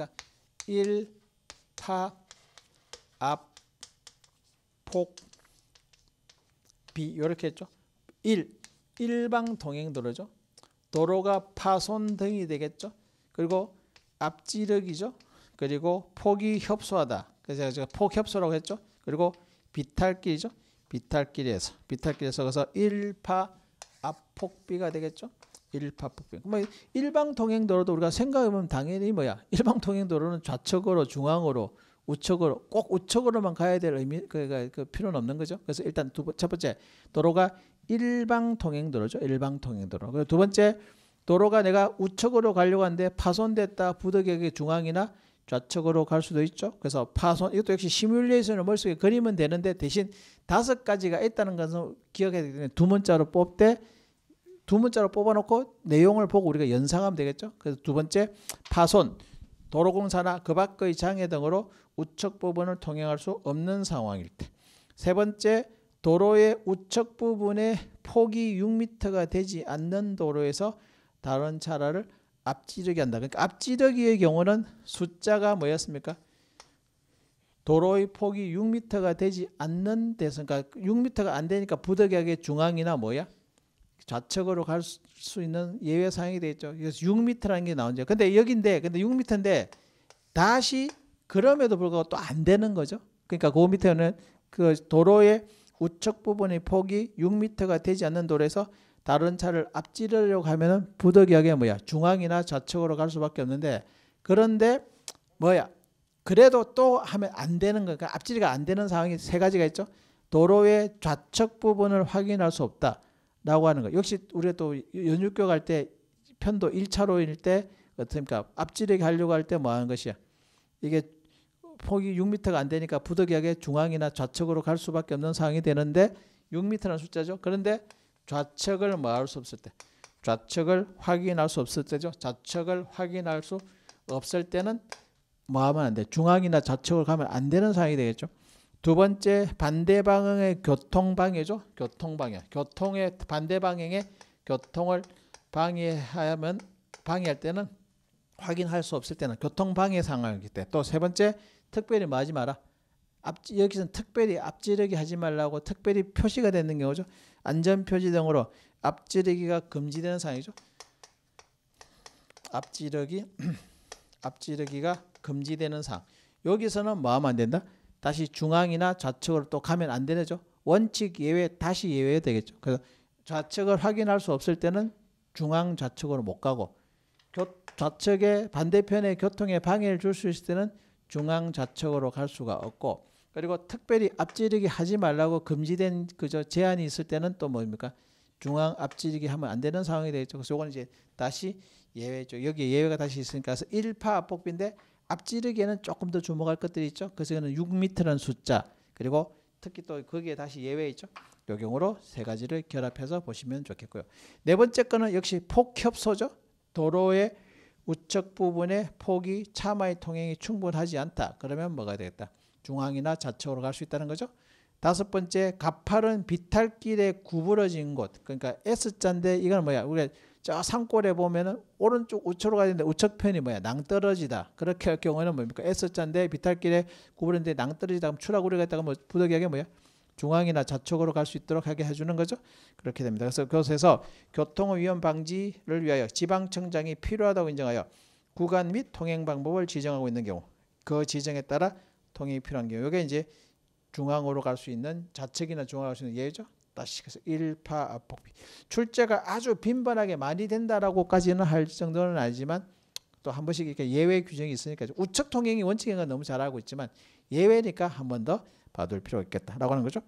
그러니까 1타 앞폭비 이렇게 했죠. 1 일방 동행 도로죠. 도로가 파손 등이 되겠죠. 그리고 앞지력이죠. 그리고 폭이 협소하다. 그래서 제가 폭협소라고 했죠. 그리고 비탈길이죠. 비탈길에서 비탈길에서 그래서 1파 앞폭비가 되겠죠. 일파폭행뭐 일방 통행도로도 우리가 생각해보면 당연히 뭐야 일방 통행도로는 좌측으로 중앙으로 우측으로 꼭 우측으로만 가야 될 의미 그러니까 그 필요는 없는 거죠. 그래서 일단 두첫 번째 도로가 일방 통행도로죠. 일방 통행도로. 그리고 두 번째 도로가 내가 우측으로 가려고 하는데 파손됐다 부득이하게 중앙이나 좌측으로 갈 수도 있죠. 그래서 파손 이것도 역시 시뮬레이션을 머릿속에 그리면 되는데 대신 다섯 가지가 있다는 것을 기억해야 되기 때문두 문자로 뽑되 두 문자로 뽑아놓고 내용을 보고 우리가 연상하면 되겠죠. 그래서 두 번째 파손, 도로공사나 그 밖의 장애 등으로 우측 부분을 통행할 수 없는 상황일 때. 세 번째 도로의 우측 부분에 폭이 6m가 되지 않는 도로에서 다른 차라를 앞지르기 한다. 그러니까 앞지르기의 경우는 숫자가 뭐였습니까? 도로의 폭이 6m가 되지 않는 데서 그러니까 6m가 안 되니까 부득이하게 중앙이나 뭐야? 좌측으로 갈 수 있는 예외 사항이 되어 있죠. 그래서 6m라는 게 나오죠. 근데 여기인데 근데 6m인데 다시 그럼에도 불구하고 또 안 되는 거죠. 그러니까 5m는 그, 그 도로의 우측 부분의 폭이 6m가 되지 않는 도로에서 다른 차를 앞지르려고 하면은 부득이하게 뭐야 중앙이나 좌측으로 갈 수밖에 없는데 그런데 뭐야 그래도 또 하면 안 되는 거니까 그러니까 앞지리가 안 되는 상황이 세 가지가 있죠. 도로의 좌측 부분을 확인할 수 없다. 라고 하는 거. 역시 우리가 또 연육교 갈 때 편도 1차로일 때 어떻습니까? 앞지르게 하려고 할 때 뭐 하는 것이야? 이게 폭이 6미터가안 되니까 부득이하게 중앙이나 좌측으로 갈 수밖에 없는 상황이 되는데 6m라는 숫자죠. 그런데 좌측을 뭐 할 수 없을 때 좌측을 확인할 수 없을 때죠. 좌측을 확인할 수 없을 때는 뭐 하면 안 돼. 중앙이나 좌측을 가면 안 되는 상황이 되겠죠. 두 번째 반대 방향의 교통 방해죠. 교통 방해. 교통의 반대 방향의 교통을 방해하면 방해할 때는 확인할 수 없을 때는 교통 방해 상황이기 때. 또 세 번째 특별히 뭐 하지 마라. 앞지 여기서는 특별히 앞지르기 하지 말라고 특별히 표시가 되는 경우죠. 안전 표지 등으로 앞지르기가 금지되는 상황이죠. 앞지르기 앞지르기가 금지되는 상황. 여기서는 뭐 하면 안 된다? 다시 중앙이나 좌측으로 또 가면 안 되죠. 원칙 예외 다시 예외 되겠죠. 그래서 좌측을 확인할 수 없을 때는 중앙 좌측으로 못 가고 좌측에반대편에 교통에 방해를 줄 수 있을 때는 중앙 좌측으로 갈 수가 없고 그리고 특별히 앞지르기 하지 말라고 금지된 그저 제한이 있을 때는 또 뭡니까? 중앙 앞지르기 하면 안 되는 상황이 되겠죠. 그래서 이건 이제 다시 예외죠. 여기 예외가 다시 있으니까 그래서 1파 복비인데 앞지르기에는 조금 더 주목할 것들이 있죠. 그래서 이거는 라는 숫자 그리고 특히 또 거기에 다시 예외 있죠. 요 경우로 세 가지를 결합해서 보시면 좋겠고요. 네 번째 거는 역시 폭협소죠. 도로의 우측 부분의 폭이 차마의 통행이 충분하지 않다. 그러면 뭐가 되겠다. 중앙이나 좌측으로 갈 수 있다는 거죠. 다섯 번째 가파른 비탈길에 구부러진 곳. 그러니까 S자인데 이건 뭐야? 우리가 저 산골에 보면은 오른쪽 우측으로 가야 되는데 우측편이 뭐야? 낭떨어지다. 그렇게 할 경우에는 뭡니까? S자인데 비탈길에 구부러진데 낭떨어지다. 그럼 추락우려가 있다가 뭐 부득이하게 뭐야? 중앙이나 좌측으로 갈 수 있도록 하게 해주는 거죠. 그렇게 됩니다. 그래서 교수에서 교통위험 방지를 위하여 지방청장이 필요하다고 인정하여 구간 및 통행 방법을 지정하고 있는 경우 그 지정에 따라 통행이 필요한 경우 이게 이제 중앙으로 갈 수 있는 좌측이나 중앙으로 갈 수 있는 예죠. 다시 그래서 일파폭비 아, 출제가 아주 빈번하게 많이 된다라고까지는 할 정도는 아니지만 또 한 번씩 이렇게 예외 규정이 있으니까 우측 통행이 원칙인가 너무 잘하고 있지만 예외니까 한 번 더 봐둘 필요가 있겠다라고 하는 거죠.